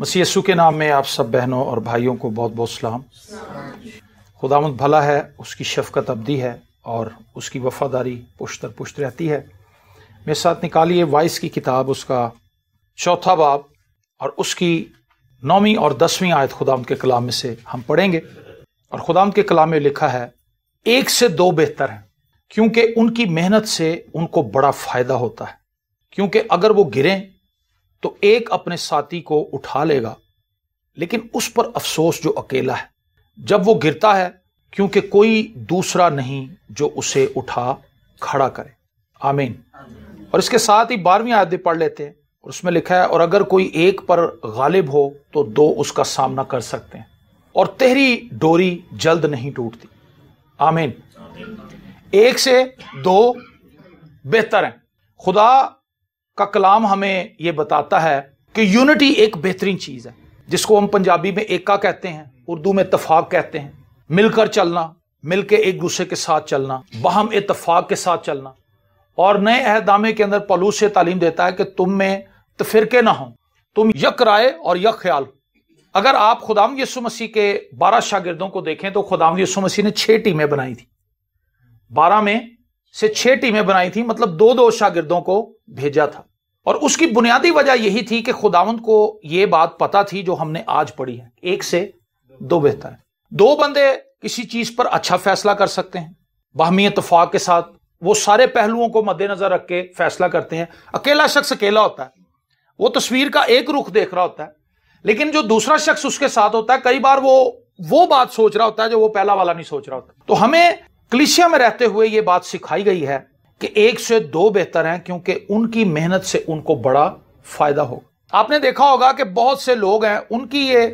मसीह के नाम में आप सब बहनों और भाइयों को बहुत बहुत सलाम खुदामद भला है उसकी शफकत अबदी है और उसकी वफादारी पुश्तर पुश्त रहती है मेरे साथ निकालिए वाइस की किताब उसका चौथा बाब और उसकी नौवीं और दसवीं आयत खुदाम के कलाम में से हम पढ़ेंगे और खुदाम के कलाम में लिखा है एक से दो बेहतर हैं क्योंकि उनकी मेहनत से उनको बड़ा फायदा होता है क्योंकि अगर वो गिरें तो एक अपने साथी को उठा लेगा लेकिन उस पर अफसोस जो अकेला है जब वो गिरता है क्योंकि कोई दूसरा नहीं जो उसे उठा खड़ा करे आमीन और इसके साथ ही बारहवीं आयत भी पढ़ लेते हैं और उसमें लिखा है और अगर कोई एक पर गालिब हो तो दो उसका सामना कर सकते हैं और तेहरी डोरी जल्द नहीं टूटती आमीन एक से दो बेहतर है खुदा का कलाम हमें यह बताता है कि यूनिटी एक बेहतरीन चीज़ है जिसको हम पंजाबी में एका कहते हैं उर्दू में तफाक कहते हैं मिलकर चलना मिलकर एक दूसरे के साथ चलना बहम इतफाक के साथ चलना और नए अहदामे के अंदर पलूस से तालीम देता है कि तुम में तफिरके तो ना हो तुम यक राय और यक ख्याल अगर आप खुदाम यसु मसीह के बारह शागिर्दों को देखें तो खुदाम यसु मसीह ने छह टीमें बनाई थी बारह में से छह टीमें बनाई थी मतलब दो दो शागिर्दों को भेजा था और उसकी बुनियादी वजह यही थी कि खुदावंत को यह बात पता थी जो हमने आज पढ़ी है एक से दो बेहतर है दो बंदे किसी चीज पर अच्छा फैसला कर सकते हैं बाहमी इतफाक के साथ वो सारे पहलुओं को मद्देनजर रख के फैसला करते हैं अकेला शख्स अकेला होता है वो तस्वीर का एक रुख देख रहा होता है लेकिन जो दूसरा शख्स उसके साथ होता है कई बार वो वो बात सोच रहा होता है जो वो पहला वाला नहीं सोच रहा होता तो हमें कलिशिया में रहते हुए ये बात सिखाई गई है कि एक से दो बेहतर हैं क्योंकि उनकी मेहनत से उनको बड़ा फायदा होगा आपने देखा होगा कि बहुत से लोग हैं उनकी ये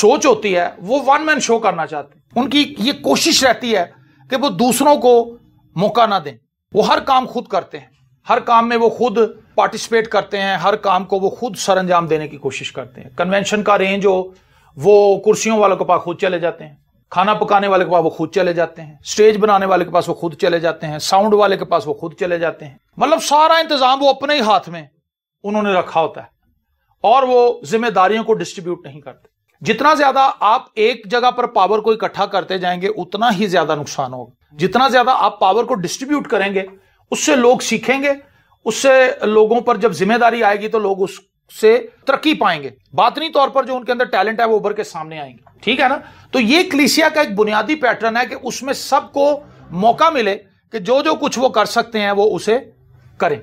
सोच होती है वो वन मैन शो करना चाहते हैं उनकी ये कोशिश रहती है कि वो दूसरों को मौका ना दें वो हर काम खुद करते हैं हर काम में वो खुद पार्टिसिपेट करते हैं हर काम को वो खुद सरंजाम देने की कोशिश करते हैं कन्वेंशन का रेंज हो वो कुर्सियों वालों के पास खुद चले जाते हैं खाना पकाने वाले के पास वो खुद चले जाते हैं स्टेज बनाने वाले के पास वो खुद चले जाते हैं साउंड वाले के पास वो खुद चले जाते हैं मतलब सारा इंतजाम वो अपने ही हाथ में उन्होंने रखा होता है और वो जिम्मेदारियों को डिस्ट्रीब्यूट नहीं करते जितना ज्यादा आप एक जगह पर पावर को इकट्ठा करते जाएंगे उतना ही ज्यादा नुकसान होगा जितना ज्यादा आप पावर को डिस्ट्रीब्यूट करेंगे उससे लोग सीखेंगे उससे लोगों पर जब जिम्मेदारी आएगी तो लोग उस से तरक्की पाएंगे बातनी तौर पर जो उनके अंदर टैलेंट है वो उभर के सामने आएंगे ठीक है ना तो ये क्लिसिया का एक बुनियादी पैटर्न है कि उसमें सबको मौका मिले कि जो जो कुछ वो कर सकते हैं वो उसे करें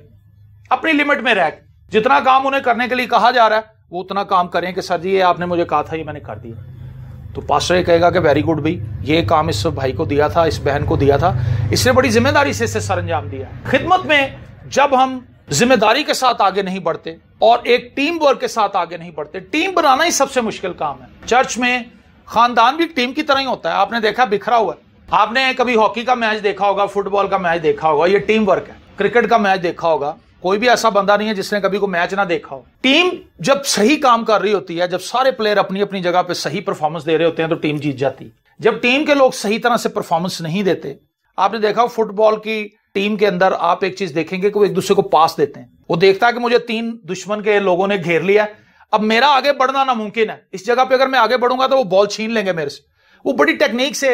अपनी लिमिट में रह जितना काम उन्हें करने के लिए कहा जा रहा है वो उतना काम करें कि सर जी ये आपने मुझे कहा था ये मैंने कर दिया तो पास्टर ये कहेगा कि वेरी गुड भाई ये काम इस भाई को दिया था इस बहन को दिया था इसने बड़ी जिम्मेदारी से इसे सर अंजाम दिया खिदमत में जब हम जिम्मेदारी के साथ आगे नहीं बढ़ते और एक टीम वर्क के साथ आगे नहीं बढ़ते टीम बनाना ही सबसे मुश्किल काम है चर्च में खानदान भी टीम की तरह ही होता है आपने देखा बिखरा हुआ है आपने कभी हॉकी का मैच देखा होगा फुटबॉल का मैच देखा होगा ये टीम वर्क है क्रिकेट का मैच देखा होगा कोई भी ऐसा बंदा नहीं है जिसने कभी को मैच ना देखा हो टीम जब सही काम कर रही होती है जब सारे प्लेयर अपनी अपनी जगह पे सही परफॉर्मेंस दे रहे होते हैं तो टीम जीत जाती है जब टीम के लोग सही तरह से परफॉर्मेंस नहीं देते आपने देखा फुटबॉल की टीम के अंदर आप एक चीज देखेंगे कि वो एक दूसरे को पास देते हैं वो देखता है कि मुझे तीन दुश्मन के लोगों ने घेर लिया अब मेरा आगे बढ़ना नामुमकिन है इस जगह पे अगर मैं आगे बढ़ूंगा तो वो बॉल छीन लेंगे मेरे से वो बड़ी टेक्निक से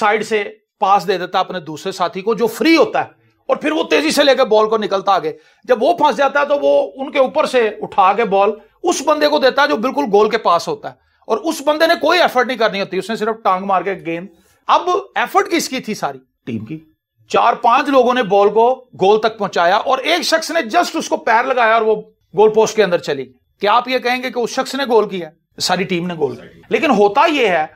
साइड से पास दे देता अपने दूसरे साथी को जो फ्री होता है और फिर वो तेजी से लेकर बॉल को निकलता आगे जब वो फंस जाता है तो वो उनके ऊपर से उठा के बॉल उस बंदे को देता है जो बिल्कुल गोल के पास होता है और उस बंदे ने कोई एफर्ट नहीं करनी होती उसने सिर्फ टांग मार के गेंद अब एफर्ट किसकी थी सारी टीम की चार पांच लोगों ने बॉल को गोल तक पहुंचाया और एक शख्स ने जस्ट उसको पैर लगाया और वो गोल पोस्ट के अंदर चली क्या आप ये कहेंगे कि उस शख्स ने गोल किया सारी टीम ने गोल किया लेकिन होता यह है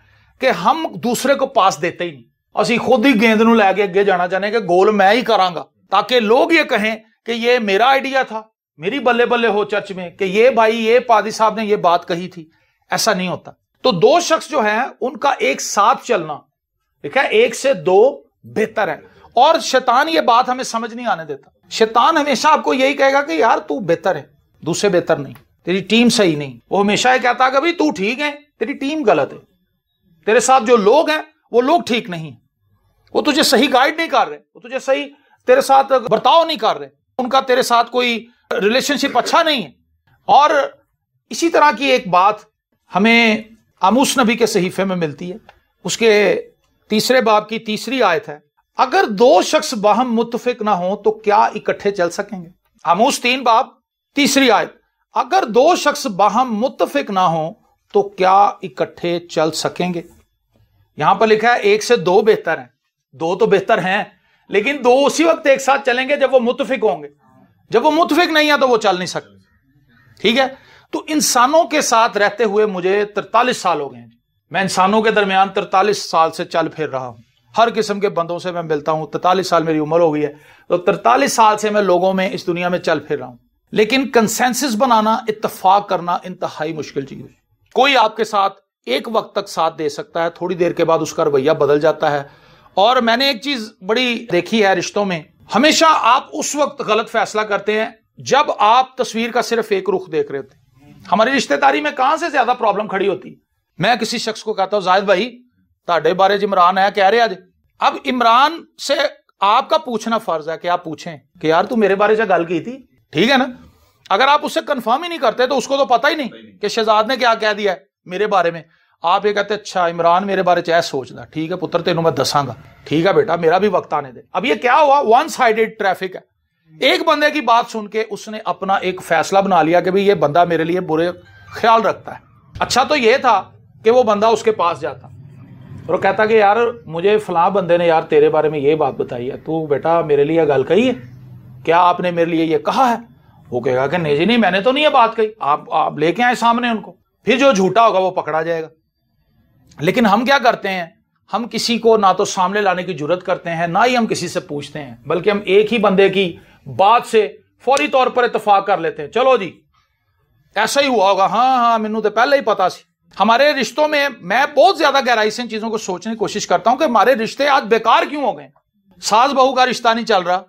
कि हम दूसरे को पास देते ही नहीं असं खुद ही गेंद न लैके अगे जाना चाहते कि गोल मैं ही करांगा ताकि लोग ये कहें कि ये मेरा आइडिया था मेरी बल्ले बल्ले हो चर्च में कि ये भाई ये पादी साहब ने ये बात कही थी ऐसा नहीं होता तो दो शख्स जो हैं उनका एक साथ चलना ठीक है एक से दो बेहतर है और शैतान ये बात हमें समझ नहीं आने देता शैतान हमेशा आपको यही कहेगा कि यार तू बेहतर है दूसरे बेहतर नहीं तेरी टीम सही नहीं वो हमेशा ये कहता है कि तू ठीक है तेरी टीम गलत है तेरे साथ जो लोग हैं वो लोग ठीक नहीं है वो तुझे सही गाइड नहीं कर रहे वो तुझे सही तेरे साथ बर्ताव नहीं कर रहे उनका तेरे साथ कोई रिलेशनशिप अच्छा नहीं है और इसी तरह की एक बात हमें आमूस नबी के सहीफे में मिलती है उसके तीसरे बाब की तीसरी आयत है अगर दो शख्स बाहम मुतफिक ना हो तो क्या इकट्ठे चल सकेंगे आमूस तीन बाप तीसरी आयत अगर दो शख्स बाहम मुतफिक ना हो तो क्या इकट्ठे चल सकेंगे यहां पर लिखा है एक से दो बेहतर हैं दो तो बेहतर हैं लेकिन दो उसी वक्त एक साथ चलेंगे जब वो मुतफिक होंगे जब वो मुतफिक नहीं है तो वो चल नहीं सकते ठीक है तो इंसानों के साथ रहते हुए मुझे तिरतालीस साल हो गए मैं इंसानों के दरमियान तिरतालीस साल से चल फिर रहा हूं हर किस्म के बंदों से मैं मिलता हूं तैतालीस साल मेरी उम्र हो गई है तो तिरतालीस साल से मैं लोगों में इस दुनिया में चल फिर रहा हूं लेकिन कंसेंसिस बनाना इतफाक करना इंतहाई मुश्किल चीज है कोई आपके साथ एक वक्त तक साथ दे सकता है थोड़ी देर के बाद उसका रवैया बदल जाता है और मैंने एक चीज बड़ी देखी है रिश्तों में हमेशा आप उस वक्त गलत फैसला करते हैं जब आप तस्वीर का सिर्फ एक रुख देख रहे होते हमारी रिश्तेदारी में कहां से ज्यादा प्रॉब्लम खड़ी होती मैं किसी शख्स को कहता हूं जाहिद भाई बारे ਬਾਰੇ इमरान आया कह रहे ਜੇ अब इमरान से आपका पूछना फर्ज है कि आप पूछें कि यार तू मेरे बारे से गल की थी ठीक है ना अगर आप उससे कंफर्म ही नहीं करते तो उसको तो पता ही नहीं, नहीं। कि शहजाद ने क्या कह दिया है मेरे बारे में आप ये कहते अच्छा इमरान मेरे बारे में सोचता ठीक है पुत्र तेन मैं दसागा ठीक है बेटा मेरा भी वक्त आने दे अब ये क्या हुआ वन साइडेड ट्रैफिक है एक बंदे की बात सुन के उसने अपना एक फैसला बना लिया कि भाई ये बंदा मेरे लिए बुरे ख्याल रखता है अच्छा तो ये था कि वो बंदा उसके पास जाता और कहता कि यार मुझे फलां बंदे ने यार तेरे बारे में ये बात बताई है तू बेटा मेरे लिए गल कही है क्या आपने मेरे लिए ये कहा है वो कहेगा कि नहीं जी नहीं मैंने तो नहीं ये बात कही आप आप लेके आए सामने उनको फिर जो झूठा होगा वो पकड़ा जाएगा लेकिन हम क्या करते हैं हम किसी को ना तो सामने लाने की जरूरत करते हैं ना ही हम किसी से पूछते हैं बल्कि हम एक ही बंदे की बात से फौरी तौर पर इतफाक कर लेते हैं चलो जी ऐसा ही हुआ होगा हाँ हाँ, हाँ मैनू तो पहले ही पता सी हमारे रिश्तों में मैं बहुत ज्यादा गहराई से इन चीजों को सोचने की कोशिश करता हूं कि हमारे रिश्ते आज बेकार क्यों हो गए सास बहू का रिश्ता नहीं चल रहा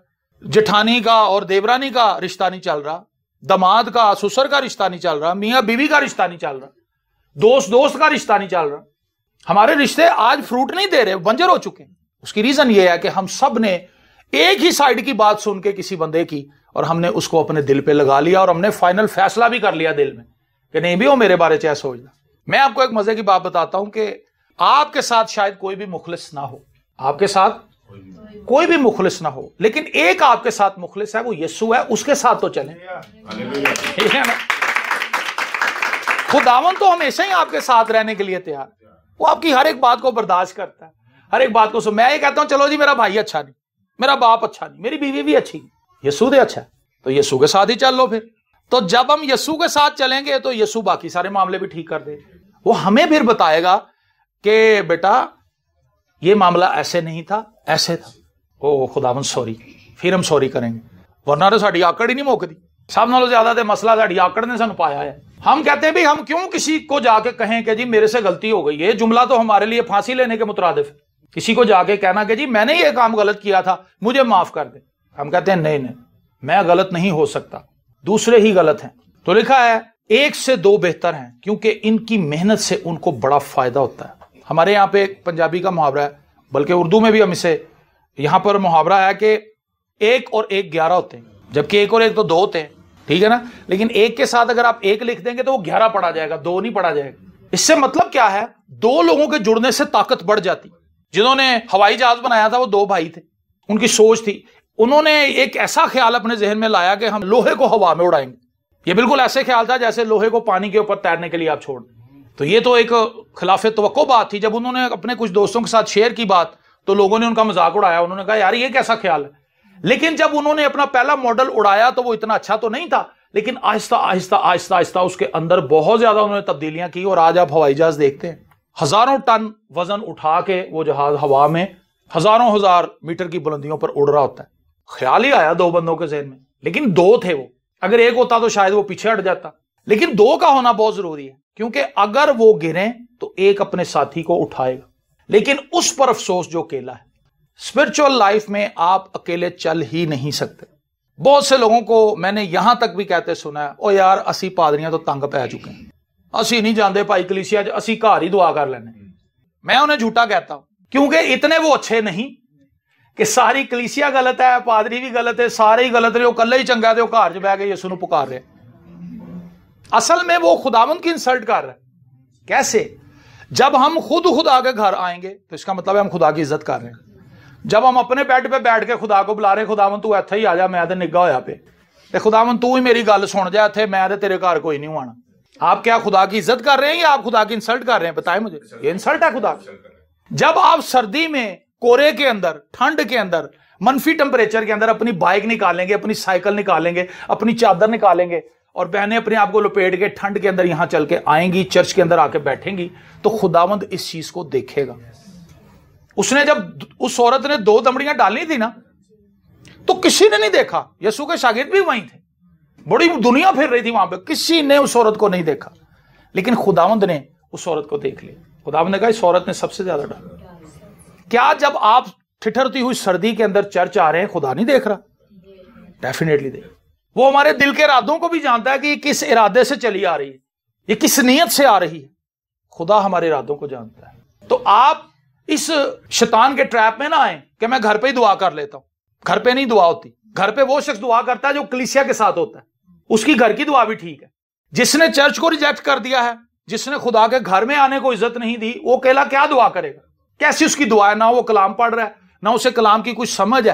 जेठानी का और देवरानी का रिश्ता नहीं चल रहा दमाद का सुसर का रिश्ता नहीं चल रहा मियाँ बीवी का रिश्ता नहीं चल रहा दोस्त दोस्त का रिश्ता नहीं चल रहा हमारे रिश्ते आज फ्रूट नहीं दे रहे बंजर हो चुके हैं उसकी रीजन ये है कि हम सब ने एक ही साइड की बात सुन के किसी बंदे की और हमने उसको अपने दिल पे लगा लिया और हमने फाइनल फैसला भी कर लिया दिल में कि नहीं भी हो मेरे बारे चाहे सोचना मैं आपको एक मजे की बात बताता हूं कि आपके साथ शायद कोई भी मुखलिस ना हो आपके साथ कोई भी मुखलिस ना हो लेकिन एक आपके साथ मुखलिस है वो यस्सु है उसके साथ तो चले ठीक है ना खुदावन तो हमेशा ही आपके साथ रहने के लिए तैयार वो आपकी हर एक बात को बर्दाश्त करता है हर एक बात को सुन मैं ये कहता हूं चलो जी मेरा भाई अच्छा नहीं मेरा बाप अच्छा नहीं मेरी बीवी भी अच्छी नहीं दे अच्छा है तो यसु के साथ ही चल लो फिर तो जब हम यसु के साथ चलेंगे तो यसु बाकी सारे मामले भी ठीक कर देंगे वो हमें फिर बताएगा कि बेटा ये मामला ऐसे नहीं था ऐसे था ओ खुदावन सॉरी फिर हम सॉरी करेंगे वरना तो ਸਾਡੀ ਆਕੜ ਹੀ ਨਹੀਂ ਮੁੱਕਦੀ सब ਨਾਲੋਂ ज्यादा तो मसला साड़ी आकड़ ने सू पाया है हम कहते हैं भाई हम क्यों किसी को जाके कहें कि जी मेरे से गलती हो गई ये जुमला तो हमारे लिए फांसी लेने के है किसी को जाके कहना कि जी मैंने ये काम गलत किया था मुझे माफ कर दे हम कहते हैं नहीं नहीं मैं गलत नहीं हो सकता दूसरे ही गलत हैं तो लिखा है एक से दो बेहतर हैं क्योंकि इनकी मेहनत से उनको बड़ा फायदा होता है हमारे यहाँ पे पंजाबी का मुहावरा है बल्कि उर्दू में भी हम इसे यहाँ पर मुहावरा है कि एक और एक ग्यारह होते हैं जबकि एक और एक तो दो होते हैं ठीक है ना लेकिन एक के साथ अगर आप एक लिख देंगे तो वो ग्यारह पढ़ा जाएगा दो नहीं पढ़ा जाएगा इससे मतलब क्या है दो लोगों के जुड़ने से ताकत बढ़ जाती जिन्होंने हवाई जहाज बनाया था वो दो भाई थे उनकी सोच थी उन्होंने एक ऐसा ख्याल अपने जहन में लाया कि हम लोहे को हवा में उड़ाएंगे ये बिल्कुल ऐसे ख्याल था जैसे लोहे को पानी के ऊपर तैरने के लिए आप छोड़ तो ये तो एक खिलाफ तो बात थी जब उन्होंने अपने कुछ दोस्तों के साथ शेयर की बात तो लोगों ने उनका मजाक उड़ाया उन्होंने कहा यार ये कैसा ख्याल है लेकिन जब उन्होंने अपना पहला मॉडल उड़ाया तो वो इतना अच्छा तो नहीं था लेकिन आहिस्ता आहिस्ता आहिस्ता आहिस्ता उसके अंदर बहुत ज्यादा उन्होंने तब्दीलियां की और आज आप हवाई जहाज देखते हैं हजारों टन वजन उठा के वो जहाज हवा में हजारों हजार मीटर की बुलंदियों पर उड़ रहा होता है ख्याल ही आया दो बंदों के जहन में लेकिन दो थे वो अगर एक होता तो शायद वो पीछे हट जाता लेकिन दो का होना बहुत जरूरी है क्योंकि अगर वो गिरे तो एक अपने साथी को उठाएगा लेकिन उस पर अफसोस जो अकेला है स्पिरिचुअल लाइफ में आप अकेले चल ही नहीं सकते बहुत से लोगों को मैंने यहां तक भी कहते सुना है ओ यार असी पादरियां तो तंग पै चुके हैं असी नहीं जानते भाई कलिसिया असी घर ही दुआ कर लेने मैं उन्हें झूठा कहता हूं क्योंकि इतने वो अच्छे नहीं कि सारी कलीसिया गलत है पादरी भी गलत है सारे ही गलत रहे ਉਹ ਕੱਲਾ ਹੀ ਚੰਗਾ ਤੇ ਉਹ ਘਰ 'ਚ ਬਹਿ ਕੇ ਯਿਸੂ पुकार रहे असल में वो खुदावन की इंसल्ट कर रहे कैसे जब हम खुद खुदा के घर आएंगे तो इसका मतलब है हम खुदा की इज्जत कर रहे हैं जब हम अपने बेड पे बैठ के खुदा को बुला रहे खुदावन तू इत ही आ जा मैं तो निगा होया पे तो खुदावन तू ही मेरी गल सुन जा इतने मैं तो तेरे घर कोई नहीं आना आप क्या खुदा की इज्जत कर रहे हैं या आप खुदा की इंसल्ट कर रहे हैं बताए मुझे ये इंसल्ट है खुदा जब आप सर्दी में कोरे के अंदर ठंड के अंदर मनफी टेम्परेचर के अंदर अपनी बाइक निकालेंगे अपनी साइकिल निकालेंगे अपनी चादर निकालेंगे और बहनें अपने आप को लपेट के ठंड के अंदर यहां चल के आएंगी चर्च के अंदर आके बैठेंगी तो खुदावंद इस चीज को देखेगा उसने जब उस औरत ने दो दमड़ियां डाली थी ना तो किसी ने नहीं देखा यसु के शागिद भी वहीं थे बड़ी दुनिया फिर रही थी वहां पे किसी ने उस औरत को नहीं देखा लेकिन खुदावंद ने उस औरत को देख लिया खुदावंद ने कहा इस औरत ने सबसे ज्यादा डाला क्या जब आप ठिठरती हुई सर्दी के अंदर चर्च आ रहे हैं खुदा नहीं देख रहा डेफिनेटली देख वो हमारे दिल के इरादों को भी जानता है कि ये किस इरादे से चली आ रही है ये किस नीयत से आ रही है खुदा हमारे इरादों को जानता है तो आप इस शैतान के ट्रैप में ना आए कि मैं घर पे ही दुआ कर लेता हूं घर पे नहीं दुआ होती घर पे वो शख्स दुआ करता है जो कलिसिया के साथ होता है उसकी घर की दुआ भी ठीक है जिसने चर्च को रिजेक्ट कर दिया है जिसने खुदा के घर में आने को इज्जत नहीं दी वो अकेला क्या दुआ करेगा कैसी उसकी दुआ है ना वो कलाम पढ़ रहा है ना उसे कलाम की कुछ समझ है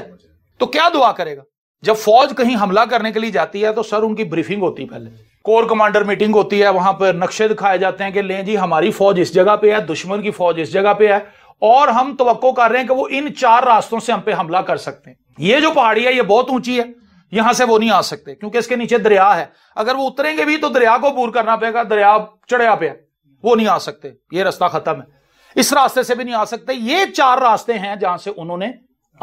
तो क्या दुआ करेगा जब फौज कहीं हमला करने के लिए जाती है तो सर उनकी ब्रीफिंग होती है पहले कोर कमांडर मीटिंग होती है वहां पर नक्शे दिखाए जाते हैं कि ले जी हमारी फौज इस जगह पे है दुश्मन की फौज इस जगह पे है और हम तो कर रहे हैं कि वो इन चार रास्तों से हम पे हमला कर सकते हैं ये जो पहाड़ी है ये बहुत ऊंची है यहां से वो नहीं आ सकते क्योंकि इसके नीचे दरिया है अगर वो उतरेंगे भी तो दरिया को पूर करना पड़ेगा दरिया चढ़िया पे है वो नहीं आ सकते ये रास्ता खत्म है इस रास्ते से भी नहीं आ सकते ये चार रास्ते हैं जहां से उन्होंने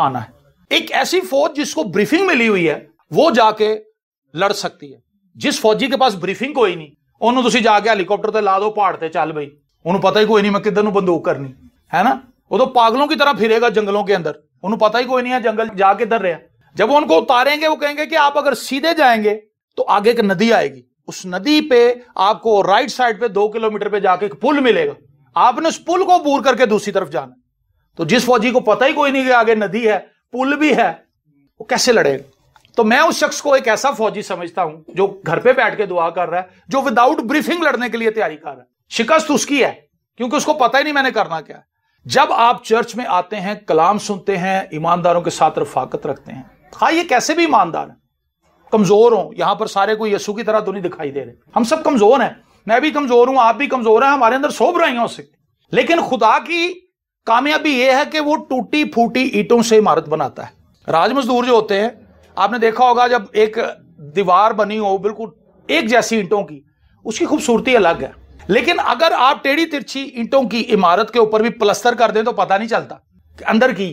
आना है एक ऐसी फौज जिसको ब्रीफिंग मिली हुई है वो जाके लड़ सकती है जिस फौजी के पास ब्रीफिंग कोई नहीं ਉਹਨੂੰ तुम जाके हेलीकॉप्टर ਹੈਲੀਕਾਪਟਰ ਤੇ ਲਾ ਦਿਓ ਪਹਾੜ ਤੇ ਚੱਲ ਬਈ ਉਹਨੂੰ ਪਤਾ ਹੀ ਕੋਈ ਨਹੀਂ ਮੈਂ ਕਿੱਧਰ ਨੂੰ ਬੰਦੂਕ ਕਰਨੀ ਹੈ ਨਾ ਉਦੋਂ ਪਾਗਲੋਂ ਕੀ ਤਰ੍ਹਾਂ ਫਿਰੇਗਾ ਜੰਗਲੋਂ ਕੇ ਅੰਦਰ ਉਹਨੂੰ ਪਤਾ ਹੀ ਕੋਈ ਨਹੀਂ ਹੈ ਜੰਗਲ जब उनको उतारेंगे वो कहेंगे कि आप अगर सीधे जाएंगे तो आगे एक नदी आएगी उस नदी पे आपको राइट साइड पे दो किलोमीटर पे जाके एक पुल मिलेगा आपने उस पुल को बूर करके दूसरी तरफ जाना तो जिस फौजी को पता ही कोई नहीं कि आगे नदी है पुल भी है वो कैसे लड़ेगा तो मैं उस शख्स को एक ऐसा फौजी समझता हूं जो घर पे बैठ के दुआ कर रहा है जो विदाउट ब्रीफिंग लड़ने के लिए तैयारी कर रहा है शिकस्त उसकी है क्योंकि उसको पता ही नहीं मैंने करना क्या जब आप चर्च में आते हैं कलाम सुनते हैं ईमानदारों के साथ रफाकत रखते हैं हाँ ये कैसे भी ईमानदार है कमजोर हो यहां पर सारे कोई यसू की तरह तो नहीं दिखाई दे रहे हम सब कमजोर हैं मैं भी कमजोर हूं आप भी कमजोर हैं हमारे अंदर सो बुराइयां हो उससे लेकिन खुदा की कामयाबी यह है कि वो टूटी फूटी ईटों से इमारत बनाता है राज मजदूर जो होते हैं आपने देखा होगा जब एक दीवार बनी हो बिल्कुल एक जैसी ईंटों की उसकी खूबसूरती अलग है लेकिन अगर आप टेढ़ी तिरछी ईंटों की इमारत के ऊपर भी प्लस्तर कर दें तो पता नहीं चलता कि अंदर की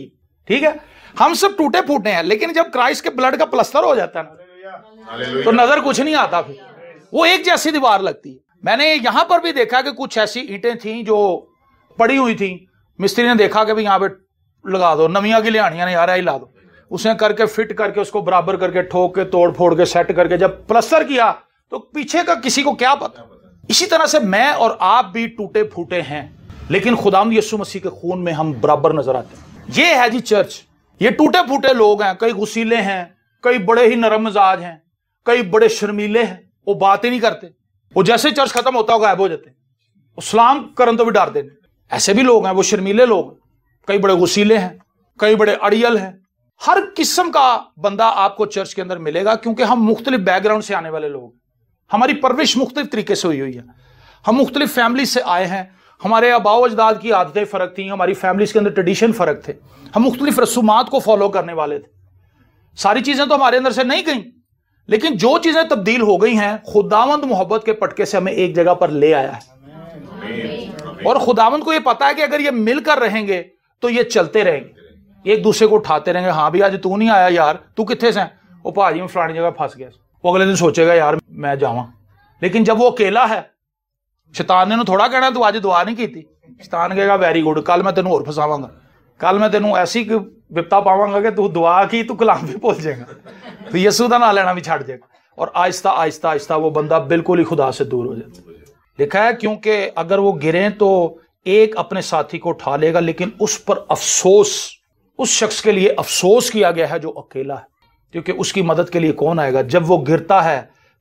ठीक है हम सब टूटे फूटे हैं लेकिन जब क्राइस्ट के ब्लड का प्लस्तर हो जाता है ना तो नजर कुछ नहीं आता फिर वो एक जैसी दीवार लगती है मैंने यहां पर भी देखा कि कुछ ऐसी ईटें थी जो पड़ी हुई थी मिस्त्री ने देखा कि यहां पे लगा दो नवियां की लियानियां ने यार ही ला दो उसने करके फिट करके उसको बराबर करके ठोक के तोड़ फोड़ के सेट करके जब प्लस्तर किया तो पीछे का किसी को क्या पता इसी तरह से मैं और आप भी टूटे फूटे हैं लेकिन खुदाम यसु मसीह के खून में हम बराबर नजर आते हैं ये है जी चर्च ये टूटे फूटे लोग हैं कई गुसीले हैं कई बड़े ही नरम मिजाज हैं कई बड़े शर्मीले हैं वो बात ही नहीं करते वो जैसे चर्च खत्म होता होगा ऐब हो जाते हैं सलाम करन तो भी डर देने ऐसे भी लोग हैं वो शर्मीले लोग कई बड़े गुसीले हैं कई बड़े अड़ियल हैं हर किस्म का बंदा आपको चर्च के अंदर मिलेगा क्योंकि हम मुख्तलिफ बैकग्राउंड से आने वाले लोग हमारी परवरिश मुख्तलिफ तरीके से हुई हुई है हम मुख्तलिफ फैमिली से आए हैं हमारे अबाव अजदाद की आदतें फ़र्क थी हमारी फैमिलीज के अंदर ट्रेडिशन फ़र्क थे हम मुख्तलिफ रसूमात को फॉलो करने वाले थे सारी चीज़ें तो हमारे अंदर से नहीं गई लेकिन जो चीजें तब्दील हो गई हैं खुदावंद मोहब्बत के पटके से हमें एक जगह पर ले आया है और खुदावंद को यह पता है कि अगर ये मिलकर रहेंगे तो ये चलते रहेंगे एक दूसरे को उठाते रहेंगे हाँ भी आज तू नहीं आया यार तू कितने से वो भाजी में फलानी जगह फंस गया वो अगले दिन सोचेगा यार मैं जावा लेकिन जब वो अकेला है शैतान ने थोड़ा कहना तू आज दुआ नहीं की शैतान कहेगा वेरी गुड कल मैं तेन और फसावा कल मैं ਤੈਨੂੰ ऐसी ਵਿਪਤਾ ਪਾਵਾਂਗਾ कि तू दुआ की तू कलाम भी ਭੁੱਲ जाएगा ਤੂੰ ਯਿਸੂ ਦਾ ਨਾਮ ਲੈਣਾ ਵੀ ਛੱਡ ਜਾਏਗਾ और आहिस्ता आहिस्ता आहिस्ता वो बंदा बिल्कुल ही खुदा से दूर हो जाता लिखा है क्योंकि अगर वो गिरे तो एक अपने साथी को उठा लेगा लेकिन उस पर अफसोस उस शख्स के लिए अफसोस किया गया है जो अकेला है क्योंकि उसकी मदद के लिए कौन आएगा जब वो गिरता है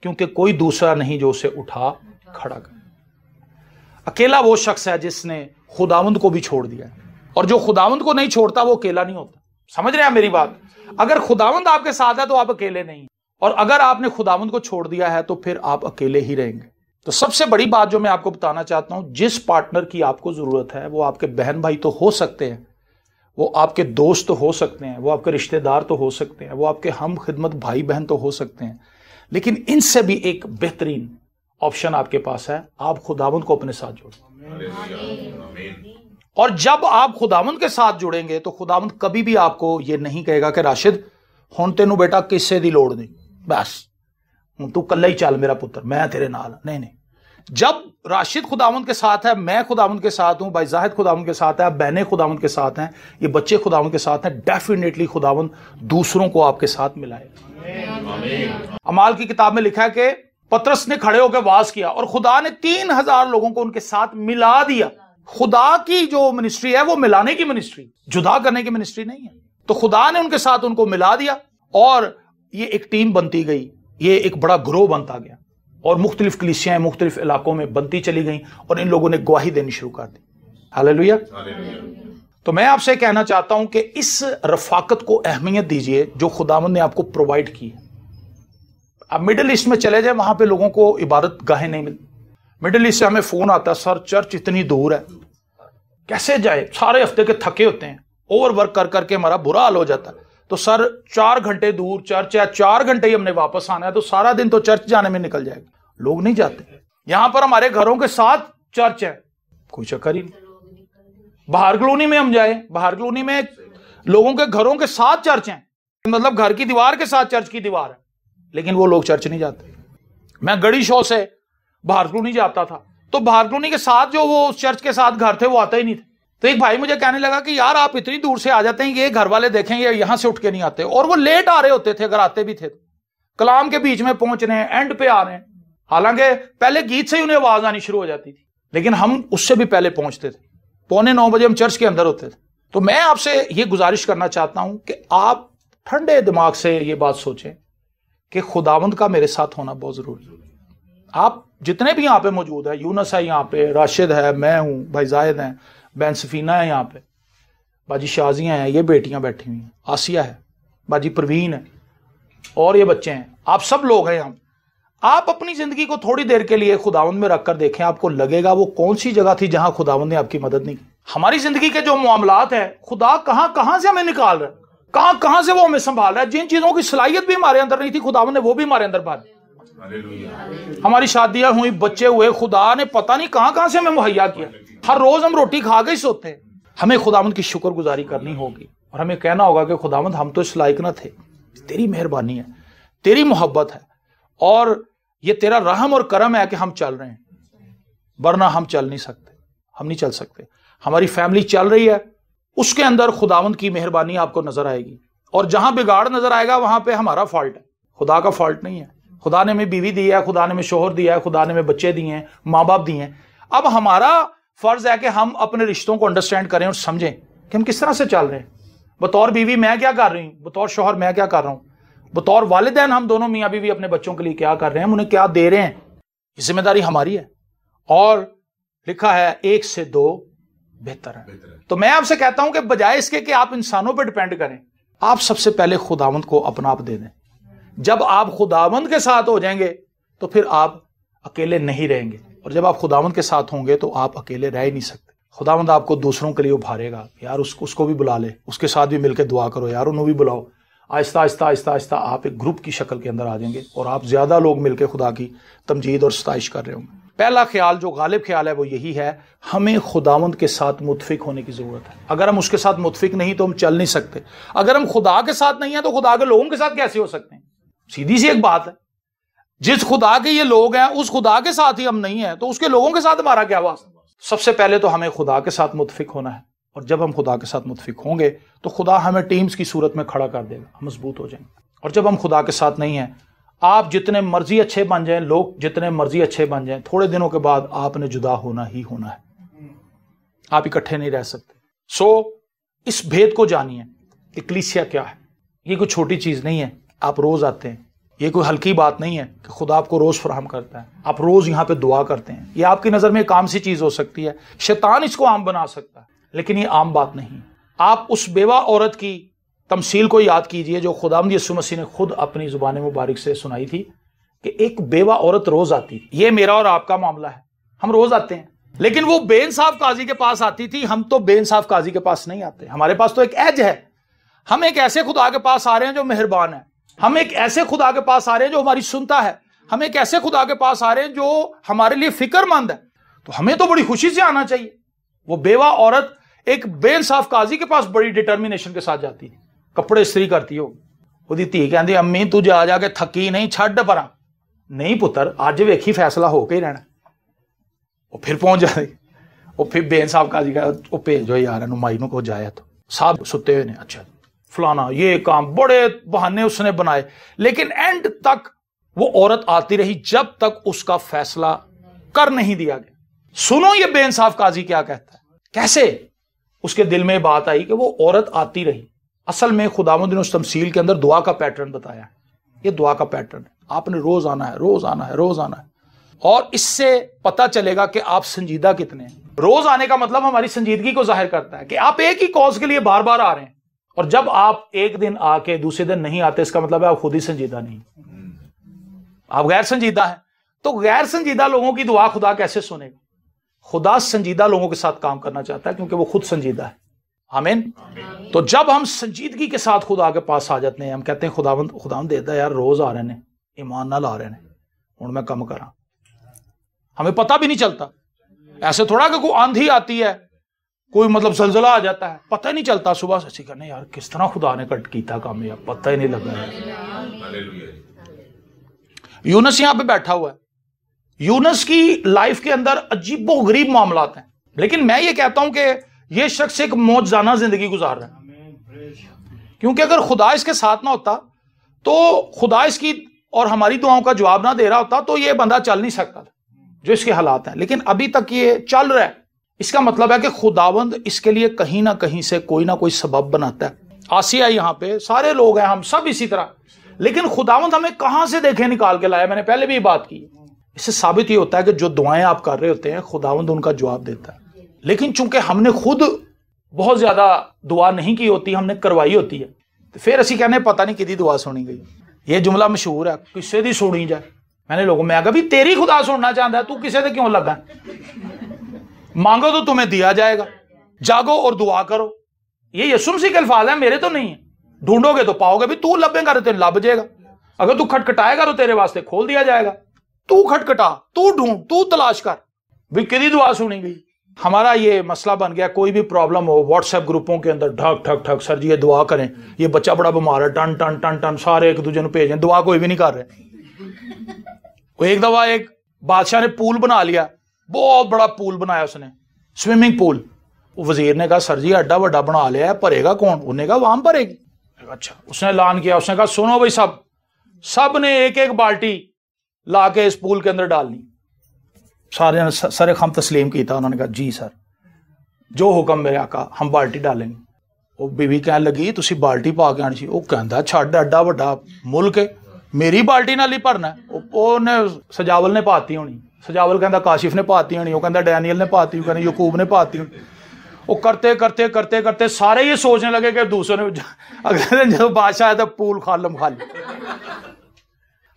क्योंकि कोई दूसरा नहीं जो उसे उठा खड़ा कर अकेला वो शख्स है जिसने खुदावंद को भी छोड़ दिया है और जो खुदावंद को नहीं छोड़ता वो अकेला नहीं होता समझ रहे हैं मेरी बात अगर खुदावंद आपके साथ है तो आप अकेले नहीं और अगर आपने खुदावंद को छोड़ दिया है तो फिर आप अकेले ही रहेंगे तो सबसे बड़ी बात जो मैं आपको बताना चाहता हूं जिस पार्टनर की आपको जरूरत है वो आपके बहन भाई तो हो सकते हैं वो आपके दोस्त तो हो सकते हैं वो आपके रिश्तेदार तो हो सकते हैं वो आपके हम खिदमत भाई बहन तो हो सकते हैं लेकिन इनसे भी एक बेहतरीन ऑप्शन आपके पास है आप खुदावंद को अपने साथ जोड़ें और जब आप खुदावन के साथ जुड़ेंगे तो खुदावन कभी भी आपको ये नहीं कहेगा कि राशिद हूं तेन बेटा किस्से की लड़ नहीं बस हूं तू कला ही चल मेरा पुत्र मैं तेरे नाल नहीं नहीं जब राशिद खुदावन के साथ है मैं खुदावन के साथ हूं भाई जाहिद खुदावन के साथ है बहने खुदावन के साथ हैं ये बच्चे खुदावन के साथ हैं डेफिनेटली खुदावन दूसरों को आपके साथ मिलाएगा अमाल की किताब में लिखा है कि पत्रस ने खड़े होकर वास किया और खुदा ने तीन हजार लोगों को उनके साथ मिला दिया खुदा की जो मिनिस्ट्री है वो मिलाने की मिनिस्ट्री जुदा करने की मिनिस्ट्री नहीं है तो खुदा ने उनके साथ उनको मिला दिया और ये एक टीम बनती गई ये एक बड़ा ग्रोह बनता गया और मुख्तलिफ कलिसियाएं मुख्तलिफ इलाकों में बनती चली गई और इन लोगों ने गवाही देनी शुरू कर दी हालेलुया तो मैं आपसे कहना चाहता हूं कि इस रफाकत को अहमियत दीजिए जो खुदामंद ने आपको प्रोवाइड की है आप मिडल ईस्ट में चले जाए वहां पे लोगों को इबादत गाहें नहीं मिलती मिडिल ईस्ट से हमें फोन आता है सर चर्च इतनी दूर है कैसे जाए सारे हफ्ते के थके होते हैं ओवर वर्क कर करके हमारा बुरा हाल हो जाता है तो सर चार घंटे दूर चर्च है चार घंटे ही हमने वापस आना है तो सारा दिन तो चर्च जाने में निकल जाएगा लोग नहीं जाते यहां पर हमारे घरों के साथ चर्च है कोई चक्कर ही नहीं बाहर कलोनी में हम जाए बाहर कलोनी में लोगों के घरों के साथ चर्च है मतलब घर की दीवार के साथ चर्च की दीवार है लेकिन वो लोग चर्च नहीं जाते मैं गड़ी शो से बाहर जाता था तो बाहर के साथ जो वो उस चर्च के साथ घर थे वो आते ही नहीं थे तो एक भाई मुझे कहने लगा कि यार आप इतनी दूर से आ जाते हैं ये घर वाले देखें ये यहां से उठ के नहीं आते और वो लेट आ रहे होते थे अगर आते भी थे तो कलाम के बीच में पहुंच रहे हैं एंड पे आ रहे हैं हालांकि पहले गीत से ही उन्हें आवाज आनी शुरू हो जाती थी लेकिन हम उससे भी पहले पहुंचते थे पौने नौ बजे हम चर्च के अंदर होते थे तो मैं आपसे ये गुजारिश करना चाहता हूं कि आप ठंडे दिमाग से ये बात सोचें कि खुदावंद का मेरे साथ होना बहुत जरूरी है आप जितने भी यहाँ पे मौजूद है यूनस है यहाँ पे राशिद है मैं हूँ भाई जायद हैं बैन सफीना है यहाँ पे बाजी शाजियाँ हैं ये बेटियाँ बैठी हुई हैं आसिया है बाजी प्रवीन है और ये बच्चे हैं आप सब लोग हैं हम आप अपनी ज़िंदगी को थोड़ी देर के लिए खुदावन में रख कर देखें आपको लगेगा वो कौन सी जगह थी जहाँ खुदावन ने आपकी मदद नहीं की हमारी ज़िंदगी के जो मामला हैं खुदा कहाँ कहाँ से हमें निकाल रहा है कहाँ कहाँ से वो हमें संभाल रहा है जिन चीज़ों की सलाहियत भी हमारे अंदर नहीं थी खुदावन ने वो भी हमारे अंदर भाजी हमारी शादियां हुई बच्चे हुए खुदा ने पता नहीं कहां कहां से हमें मुहैया किया हर रोज हम रोटी खा के सोते हमें खुदामंद की शुक्र गुजारी करनी होगी और हमें कहना होगा कि खुदामंद हम तो इस लायक ना थे तेरी मेहरबानी है तेरी मोहब्बत है और ये तेरा रहम और करम है कि हम चल रहे हैं वरना हम चल नहीं सकते हम नहीं चल सकते हमारी फैमिली चल रही है उसके अंदर खुदावंद की मेहरबानी आपको नजर आएगी और जहां बिगाड़ नजर आएगा वहां पे हमारा फॉल्ट है खुदा का फॉल्ट नहीं है खुदा ने हमें बीवी दी है खुदा ने हमें शोहर दिया है खुदा ने हमें बच्चे दिए हैं माँ बाप दिए हैं अब हमारा फर्ज है कि हम अपने रिश्तों को अंडरस्टैंड करें और समझें कि हम किस तरह से चल रहे हैं बतौर बीवी मैं क्या कर रही हूँ बतौर शोहर मैं क्या कर रहा हूँ बतौर वालदेन हम दोनों मियाँ बीवी अपने बच्चों के लिए क्या कर रहे हैं उन्हें क्या दे रहे हैं ये जिम्मेदारी हमारी है और लिखा है एक से दो बेहतर है तो मैं आपसे कहता हूं कि बजाय इसके कि आप इंसानों पर डिपेंड करें आप सबसे पहले खुदावंत को अपना आप दे दें जब आप खुदावंद के साथ हो जाएंगे तो फिर आप अकेले नहीं रहेंगे और जब आप खुदावंद के साथ होंगे तो आप अकेले रह ही नहीं सकते खुदावंद आपको दूसरों के लिए उभारेगा यार उसको उसको भी बुला ले उसके साथ भी मिलकर दुआ करो यार उन्होंने भी बुलाओ आहिस्ता आहिस्ता आहिस्ता आहिस्ता आप एक ग्रुप की शक्ल के अंदर आ जाएंगे और आप ज़्यादा लोग मिलकर खुदा की तमजीद और सताइश कर रहे होंगे पहला ख्याल जो गालिब ख्याल है वो यही है हमें खुदावंद के साथ मुतफिक होने की ज़रूरत है अगर हम उसके साथ मुतफिक नहीं तो हम चल नहीं सकते अगर हम खुदा के साथ नहीं है तो खुदा के लोगों के साथ कैसे हो सकते हैं सीधी सी एक बात है जिस खुदा के ये लोग हैं उस खुदा के साथ ही हम नहीं हैं तो उसके लोगों के साथ हमारा क्या वास्ता सबसे पहले तो हमें खुदा के साथ मुतफिक होना है और जब हम खुदा के साथ मुतफिक होंगे तो खुदा हमें टीम्स की सूरत में खड़ा कर देगा हम मजबूत हो जाएंगे और जब हम खुदा के साथ नहीं हैं आप जितने मर्जी अच्छे बन जाएं लोग जितने मर्जी अच्छे बन जाएं थोड़े दिनों के बाद आपने जुदा होना ही होना है आप इकट्ठे नहीं रह सकते सो so, इस भेद को जानिए इक्लिसिया क्या है ये कोई छोटी चीज़ नहीं है आप रोज़ आते हैं ये कोई हल्की बात नहीं है कि खुदा आपको रोज़ फ्राहम करता है आप रोज़ यहाँ पे दुआ करते हैं ये आपकी नज़र में एक आम सी चीज़ हो सकती है शैतान इसको आम बना सकता है लेकिन ये आम बात नहीं आप उस बेवा औरत की तमसील को याद कीजिए जो खुदाम यसु मसीह ने खुद अपनी ज़ुबान मुबारक से सुनाई थी कि एक बेवा औरत रोज़ आती ये मेरा और आपका मामला है हम रोज़ आते हैं लेकिन वो साफ़ काजी के पास आती थी हम तो साफ़ काजी के पास नहीं आते हमारे पास तो एक एज है हम एक ऐसे खुदा के पास आ रहे हैं जो मेहरबान है हम एक ऐसे खुदा के पास आ रहे हैं जो हमारी सुनता है हम एक ऐसे खुदा के पास आ रहे हैं जो हमारे लिए फिक्रमंद है तो हमें तो बड़ी खुशी से आना चाहिए वो बेवा औरत एक बेनसाफ काजी के पास बड़ी डिटर्मिनेशन के साथ जाती है कपड़े स्त्री करती हो ओरी धी कहती अम्मी तू आ जाके थकी नहीं छड पर नहीं पुत्र अज वेखी फैसला होके ही रहना वो फिर पहुंच जाए वो फिर बेनसाफ काजी कह भेज यार माई न को जाया तो साहब सुते हुए ने अच्छा फलाना ये काम बड़े बहाने उसने बनाए लेकिन एंड तक वो औरत आती रही जब तक उसका फैसला कर नहीं दिया गया सुनो ये बेइंसाफ काजी क्या कहता है कैसे उसके दिल में बात आई कि वो औरत आती रही असल में ने उस तमसील के अंदर दुआ का पैटर्न बताया ये दुआ का पैटर्न है आपने रोज आना है रोज आना है रोज आना है और इससे पता चलेगा कि आप संजीदा कितने हैं रोज आने का मतलब हमारी संजीदगी को जाहिर करता है कि आप एक ही कॉज के लिए बार बार आ रहे हैं और जब आप एक दिन आके दूसरे दिन नहीं आते इसका मतलब है आप खुद ही संजीदा नहीं आप गैर संजीदा हैं तो गैर संजीदा लोगों की दुआ खुदा कैसे सुनेगा खुदा संजीदा लोगों के साथ काम करना चाहता है क्योंकि वो खुद संजीदा है आमीन तो जब हम संजीदगी के साथ खुदा के पास आ जाते हैं हम कहते हैं खुदा खुदा देता है यार रोज आ रहे हैं ईमान नाल आ रहे हैं हूं मैं कम करा हमें पता भी नहीं चलता ऐसे थोड़ा कि कोई आंधी आती है कोई मतलब सलसला आ जाता है पता नहीं चलता सुबह से सीखा नहीं यार किस तरह खुदा ने कट किया काम यार पता ही नहीं लग रहा है यूनस यहां पे बैठा हुआ है यूनस की लाइफ के अंदर अजीबो गरीब मामला हैं लेकिन मैं ये कहता हूं कि ये शख्स एक मौजाना जिंदगी गुजार रहा है क्योंकि अगर खुदा इसके साथ ना होता तो खुदा इसकी और हमारी दुआओं का जवाब ना दे रहा होता तो ये बंदा चल नहीं सकता था जो इसके हालात हैं लेकिन अभी तक ये चल रहा है इसका मतलब है कि खुदावंद इसके लिए कहीं ना कहीं से कोई ना कोई सबब बनाता है आसिया यहां पे सारे लोग हैं हम सब इसी तरह लेकिन खुदावंद हमें कहां से देखे निकाल के लाया मैंने पहले भी बात की इससे साबित ये होता है कि जो दुआएं आप कर रहे होते हैं खुदावंद उनका जवाब देता है लेकिन चूंकि हमने खुद बहुत ज्यादा दुआ नहीं की होती हमने करवाई होती है तो फिर असं कहने पता नहीं कि दुआ सुनी गई ये जुमला मशहूर है किसी की सुनी जाए मैंने लोगों में आगा भी तेरी खुदा सुनना चाहता है तू किसी से क्यों लगा मांगो तो तुम्हें दिया जाएगा जागो और दुआ करो ये सी के अल्फाज है मेरे तो नहीं है ढूंढोगे तो पाओगे भी तू लबेगा तो तेरे लब जाएगा अगर तू खटखटाएगा तो तेरे वास्ते खोल दिया जाएगा तू खटखटा तू ढूंढ तू तलाश कर भी कि दुआ सुनी गई हमारा ये मसला बन गया कोई भी प्रॉब्लम हो व्हाट्सएप ग्रुपों के अंदर ढक ढक ढक सर जी ये दुआ करें ये बच्चा बड़ा बीमार है टन टन टन टन सारे एक दूजे भेजें दुआ कोई भी नहीं कर रहे एक दवा एक बादशाह ने पूल बना लिया बहुत बड़ा पूल बनाया उसने स्विमिंग पूल वजीर ने कहा सर जी अड्डा वड्डा बना लिया भरेगा कौन उन्हें कहा वाम भरेगी अच्छा उसने ऐलान किया उसने कहा सुनो भाई सब सब ने एक एक बाल्टी ला के इस पूल के अंदर डालनी सारे ने सर हम तस्लीम किया उन्होंने कहा जी सर जो हुक्म मेरे आका हम बाल्टी डालेंगे वो बीवी कह लगी तुम बाल्टी पा के आनी सी वो कहता छा वा मुल्क मेरी बाल्टी नाल ही भरना ਉਹਨੇ सजावल ने पाती होनी सजावल कहता काशिफ ने पाती होनी कहता डैनियल ने पाती ਪਾਤੀ यकूब ने पाती वो करते करते करते करते सारे ये सोचने लगे कि दूसरे ने अगले दिन जब बादशाह आया तो पूल खालम खाली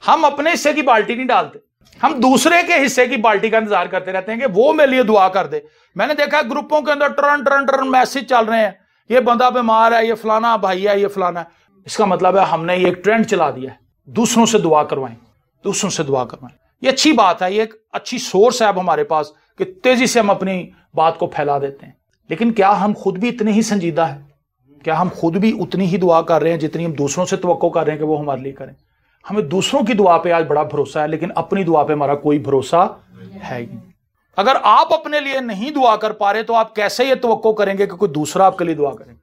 हम अपने हिस्से की बाल्टी नहीं डालते हम दूसरे के हिस्से की बाल्टी का इंतजार करते रहते हैं कि वो मेरे लिए दुआ कर दे मैंने देखा ग्रुपों के अंदर टर्न टर्न टर्न मैसेज चल रहे हैं ये बंदा बीमार है ये फलाना भाई है ये फलाना इसका मतलब है हमने ये एक ट्रेंड चला दिया है दूसरों से दुआ करवाएं दूसरों से दुआ करवाएं ये अच्छी बात है ये एक अच्छी सोर्स है अब हमारे पास कि तेजी से हम अपनी बात को फैला देते हैं लेकिन क्या हम खुद भी इतने ही संजीदा है क्या हम खुद भी उतनी ही दुआ कर रहे हैं जितनी हम दूसरों से तो कर रहे हैं कि वो हमारे लिए करें हमें दूसरों की दुआ पे आज बड़ा भरोसा है लेकिन अपनी दुआ पे हमारा कोई भरोसा है ही नहीं अगर आप अपने लिए नहीं दुआ कर पा रहे तो आप कैसे ये तो करेंगे कि कोई दूसरा आपके लिए दुआ करें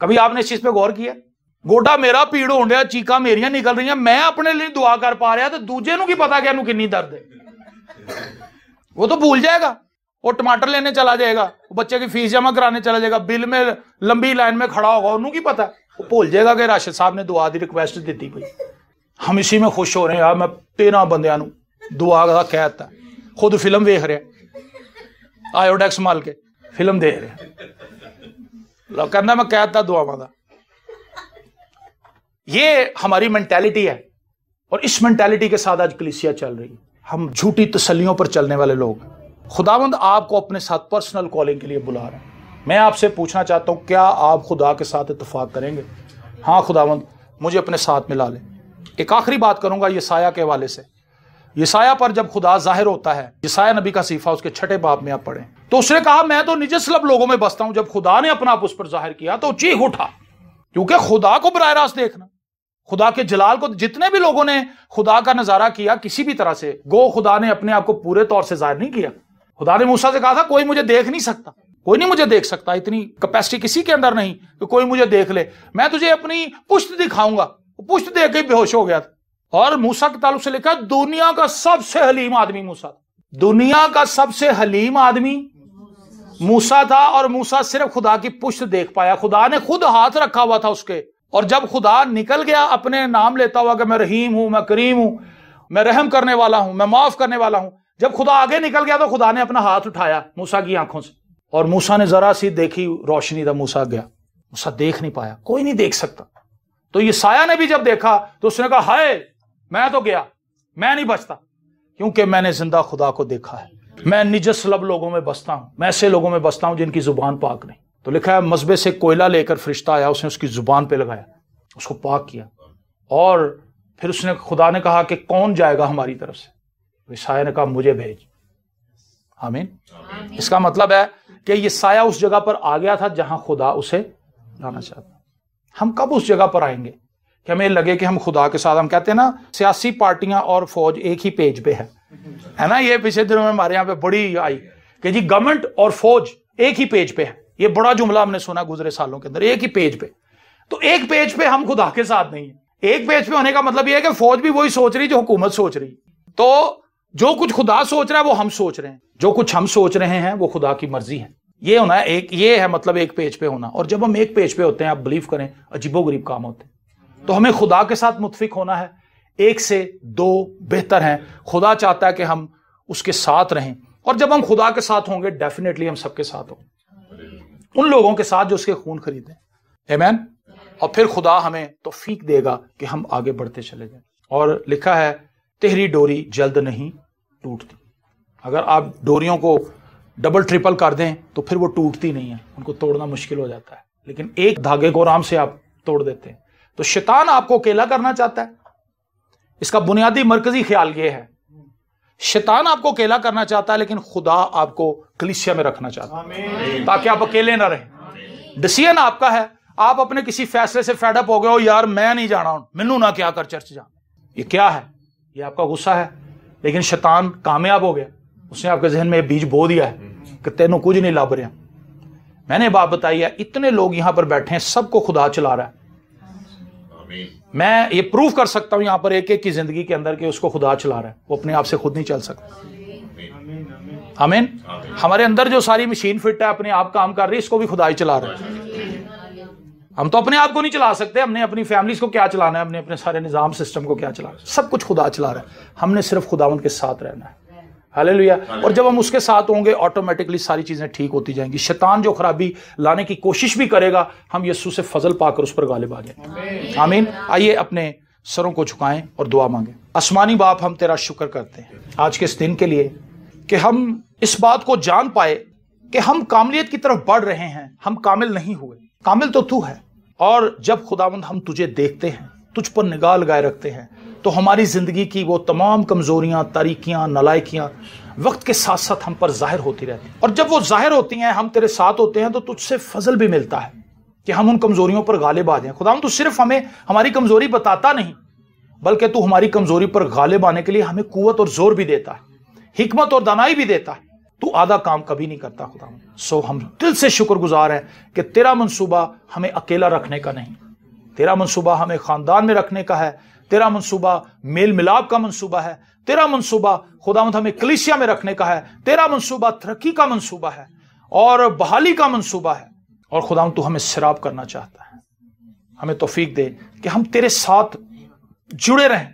कभी आपने इस चीज पर गौर किया गोडा मेरा पीड़ हो ਰਿਹਾ ਚੀਕਾਂ ਮੇਰੀਆਂ ਨਿਕਲ ਰਹੀਆਂ ਮੈਂ ਆਪਣੇ ਲਈ ਦੁਆ ਕਰ ਪਾ ਰਿਹਾ ਤੇ ਦੂਜੇ ਨੂੰ ਕੀ ਪਤਾ ਕਿ ਇਹਨੂੰ ਕਿੰਨੀ वो तो भूल जाएगा वो टमाटर लेने चला जाएगा बच्चे की फीस जमा कराने चला जाएगा बिल में लंबी लाइन में खड़ा होगा उन्होंने की पता वो भूल जाएगा कि राशिद साहब ने दुआ की रिक्वेस्ट दी कोई हम इसी में खुश हो रहे हैं मैं तेरह बंद दुआ का कहता खुद फिल्म देख रहे आयोडेक्स माल के फिल्म देख रहे करना मैं कहता दुआव का ये हमारी मेंटेलिटी है और इस मेंटेलिटी के साथ आज कलिसिया चल रही है हम झूठी तसलियों पर चलने वाले लोग खुदावंद आपको अपने साथ पर्सनल कॉलिंग के लिए बुला रहे हैं मैं आपसे पूछना चाहता हूं क्या आप खुदा के साथ इतफाक करेंगे हाँ खुदावंद मुझे अपने साथ मिला लें एक आखिरी बात करूंगा ये साया के हवाले से यसाया पर जब खुदा जाहिर होता है यसाया नबी का सीफा उसके छठे बाप में आप पढ़े तो उसने कहा मैं तो सलब लोगों में बसता हूं जब खुदा ने अपना आप उस पर जाहिर किया तो चीख उठा क्योंकि खुदा को बरह रास्त देखना खुदा के जलाल को जितने भी लोगों ने खुदा का नजारा किया किसी भी तरह से गो खुदा ने अपने आप को पूरे तौर से जाहिर नहीं किया खुदा ने मूसा से कहा था कोई मुझे देख नहीं सकता कोई नहीं मुझे देख सकता इतनी कैपेसिटी किसी के अंदर नहीं कि कोई मुझे देख ले मैं तुझे अपनी पुश्त दिखाऊंगा पुष्ट देख के बेहोश हो गया था और मूसा के तालुक से लिखा दुनिया का सबसे हलीम आदमी मूसा था दुनिया का सबसे हलीम आदमी मूसा था और मूसा सिर्फ खुदा की पुश्त देख पाया खुदा ने खुद हाथ रखा हुआ था उसके और जब खुदा निकल गया अपने नाम लेता हुआ कि मैं रहीम हूं मैं करीम हूं मैं रहम करने वाला हूं मैं माफ करने वाला हूं जब खुदा आगे निकल गया तो खुदा ने अपना हाथ उठाया मूसा की आंखों से और मूसा ने जरा सी देखी रोशनी था मूसा गया मूसा देख नहीं पाया कोई नहीं देख सकता तो ये साया ने भी जब देखा तो उसने कहा हाय मैं तो गया मैं नहीं बचता क्योंकि मैंने जिंदा खुदा को देखा है मैं निजस्लब लोगों में बसता हूं मैं ऐसे लोगों में बसता हूं जिनकी जुबान पाक नहीं तो लिखा है मजबे से कोयला लेकर फरिश्ता आया उसने उसकी जुबान पे लगाया उसको पाक किया और फिर उसने खुदा ने कहा कि कौन जाएगा हमारी तरफ से ईसाया तो ने कहा मुझे भेज आमीन इसका मतलब है कि ये साया उस जगह पर आ गया था जहां खुदा उसे लाना चाहता हम कब उस जगह पर आएंगे कि हमें लगे कि हम खुदा के साथ हम कहते हैं ना सियासी पार्टियां और फौज एक ही पेज पे है है ना ये पिछले दिनों में हमारे यहाँ पे बड़ी आई कि जी गवर्नमेंट और फौज एक ही पेज पे है ये बड़ा जुमला हमने सुना गुजरे सालों के अंदर एक ही पेज पे तो एक पेज पे हम खुदा के साथ नहीं है एक पेज पे होने का मतलब यह है कि फौज भी वही सोच रही जो हुकूमत सोच रही तो जो कुछ खुदा सोच रहा है वो हम सोच रहे हैं जो कुछ हम सोच रहे हैं वो खुदा की मर्जी है ये होना है एक ये है मतलब एक पेज पे होना और जब हम एक पेज पे होते हैं आप बिलीव करें अजीबो गरीब काम होते हैं तो हमें खुदा के साथ मुतफिक होना है एक से दो बेहतर हैं खुदा चाहता है कि हम उसके साथ रहें और जब हम खुदा के साथ होंगे डेफिनेटली हम सबके साथ होंगे उन लोगों के साथ जो उसके खून खरीदे हेमैन और फिर खुदा हमें तो फीक देगा कि हम आगे बढ़ते चले जाएं और लिखा है तेहरी डोरी जल्द नहीं टूटती अगर आप डोरियों को डबल ट्रिपल कर दें तो फिर वो टूटती नहीं है उनको तोड़ना मुश्किल हो जाता है लेकिन एक धागे को आराम से आप तोड़ देते हैं तो शैतान आपको अकेला करना चाहता है इसका बुनियादी मरकजी ख्याल ये है शैतान आपको अकेला करना चाहता है लेकिन खुदा आपको कलिसिया में रखना चाहता है ताकि आप अकेले ना रहें डिसीजन आपका है आप अपने किसी फैसले से फैडअप हो गए हो यार मैं नहीं जाना मैनू ना क्या कर चर्च जा ये क्या है ये आपका गुस्सा है लेकिन शैतान कामयाब हो गया उसने आपके जहन में बीज बो दिया है कि तेनों कुछ नहीं लाभ रहा मैंने बात बताई है इतने लोग यहां पर बैठे हैं सबको खुदा चला रहा है मैं ये प्रूव कर सकता हूं यहां पर एक एक की जिंदगी के अंदर के उसको खुदा चला रहा है वो अपने आप से खुद नहीं चल सकता हमीन हमारे अंदर जो सारी मशीन फिट है अपने आप काम कर रही है इसको भी खुदा ही चला रहा है हम तो अपने आप को नहीं चला सकते हमने अपनी फैमिलीज को क्या चलाना है हमने अपने सारे निज़ाम सिस्टम को क्या चलाना है सब कुछ खुदा चला रहा है हमने सिर्फ खुदावन के साथ रहना है हाले और जब हम उसके साथ होंगे ऑटोमेटिकली सारी चीज़ें ठीक होती जाएंगी शैतान जो खराबी लाने की कोशिश भी करेगा हम यस्सु से फजल पाकर उस पर गालिब आ जाए आमीन आइए अपने सरों को झुकाएं और दुआ मांगे आसमानी बाप हम तेरा शुक्र करते हैं आज के इस दिन के लिए कि हम इस बात को जान पाए कि हम कामलियत की तरफ बढ़ रहे हैं हम कामिल नहीं हुए कामिल तो तू है और जब खुदावंद हम तुझे देखते हैं तुझ पर निगाह लगाए रखते हैं तो हमारी ज़िंदगी की वो तमाम कमज़ोरियाँ तारीखियाँ नलायकियाँ वक्त के साथ साथ हम पर ज़ाहिर होती रहती हैं और जब वो ज़ाहिर होती हैं हम तेरे साथ होते हैं तो तुझसे फजल भी मिलता है कि हम उन कमज़ोरियों पर गालिब आ जाएँ खुदा तो सिर्फ हमें हमारी कमज़ोरी बताता नहीं बल्कि तू हमारी कमज़ोरी पर गालिब आने के लिए हमें कुत और ज़ोर भी देता है हमत और दनाई भी देता है तू आधा काम कभी नहीं करता खुदा सो हम दिल से शुक्रगुजार हैं कि तेरा मनसूबा हमें अकेला रखने का नहीं तेरा मनसूबा हमें ख़ानदान में रखने का है तेरा मनसूबा मेल मिलाप का मनसूबा है तेरा मनसूबा खुदामंद हमें कलिसिया में रखने का है तेरा मनसूबा तरक्की का मनसूबा है और बहाली का मनसूबा है और खुदा तू हमें शराब करना चाहता है हमें तोफीक दे कि हम तेरे साथ जुड़े रहें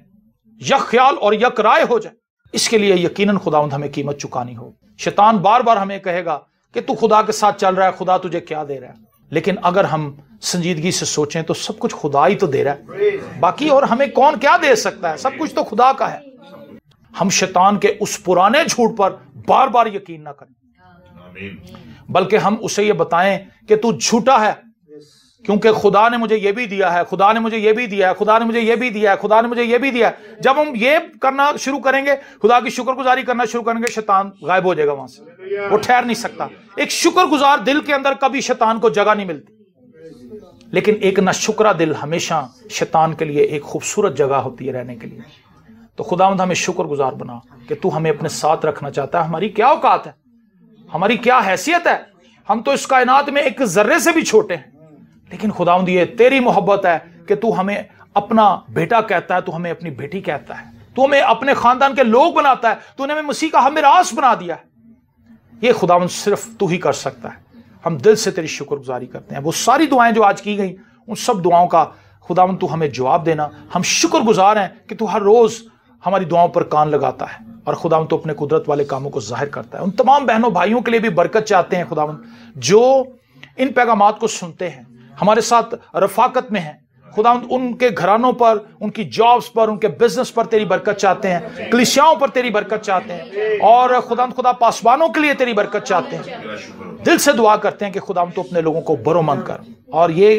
यक ख्याल और यक राय हो जाए इसके लिए यकीनन खुदावंद हमें कीमत चुकानी हो शैतान बार बार हमें कहेगा कि तू खुदा के साथ चल रहा है खुदा तुझे क्या दे रहा है लेकिन अगर हम संजीदगी से सोचें तो सब कुछ खुदा ही तो दे रहा है बाकी और हमें कौन क्या दे सकता है सब कुछ तो खुदा का है हम शैतान के उस पुराने झूठ पर बार बार यकीन ना करें बल्कि हम उसे यह बताएं कि तू झूठा है क्योंकि खुदा ने मुझे यह भी दिया है खुदा ने मुझे यह भी दिया है खुदा ने मुझे यह भी दिया है खुदा ने मुझे यह भी दिया है जब हम ये करना शुरू करेंगे खुदा की शुक्रगुजारी करना शुरू करेंगे शैतान गायब हो जाएगा वहां से वो ठहर नहीं सकता एक शुक्रगुजार दिल के अंदर कभी शैतान को जगह नहीं मिलती लेकिन एक न शुक्रा दिल हमेशा शैतान के लिए एक खूबसूरत जगह होती है रहने के लिए तो खुदा हमें शुक्रगुजार बना कि तू हमें अपने साथ रखना चाहता है हमारी क्या औकात है हमारी क्या हैसियत है हम तो इस कायनात में एक जर्रे से भी छोटे हैं लेकिन खुदा ये तेरी मोहब्बत है कि तू हमें अपना बेटा कहता है तू हमें अपनी बेटी कहता है तू हमें अपने खानदान के लोग बनाता है तूने हमें मसीह का हमें रास बना दिया है ये खुदावन सिर्फ तू ही कर सकता है हम दिल से तेरी शुक्रगुजारी करते हैं वो सारी दुआएं जो आज की गई उन सब दुआओं का खुदावन तू हमें जवाब देना हम शुक्रगुजार हैं कि तू हर रोज़ हमारी दुआओं पर कान लगाता है और खुदावन तो अपने कुदरत वाले कामों को जाहिर करता है उन तमाम बहनों भाइयों के लिए भी बरकत चाहते हैं खुदावन जो इन पैगाम को सुनते हैं हमारे साथ रफाकत में है खुदा उनके घरानों पर उनकी जॉब्स पर उनके बिजनेस पर तेरी बरकत चाहते हैं क्लिशियाओं पर तेरी बरकत चाहते हैं और खुदा खुदा पासवानों के लिए तेरी बरकत चाहते हैं दिल से दुआ करते हैं कि खुदा तो अपने लोगों को बरो मंग कर और ये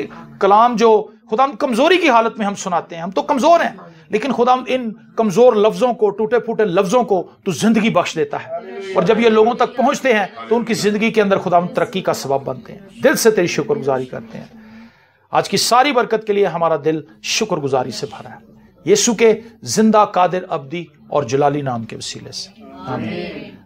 कलाम जो खुदा कमजोरी की हालत में हम सुनाते हैं हम तो कमजोर हैं लेकिन खुदा इन कमजोर लफ्जों को टूटे फूटे लफ्जों को तो जिंदगी बख्श देता है और जब ये लोगों तक पहुंचते हैं तो उनकी जिंदगी के अंदर खुदा तरक्की का सबब बनते हैं दिल से तेरी शुक्रगुजारी करते हैं आज की सारी बरकत के लिए हमारा दिल शुक्रगुजारी से भरा है यीशु के जिंदा कादिर अब्दी और जुलाली नाम के वसीले से आमीन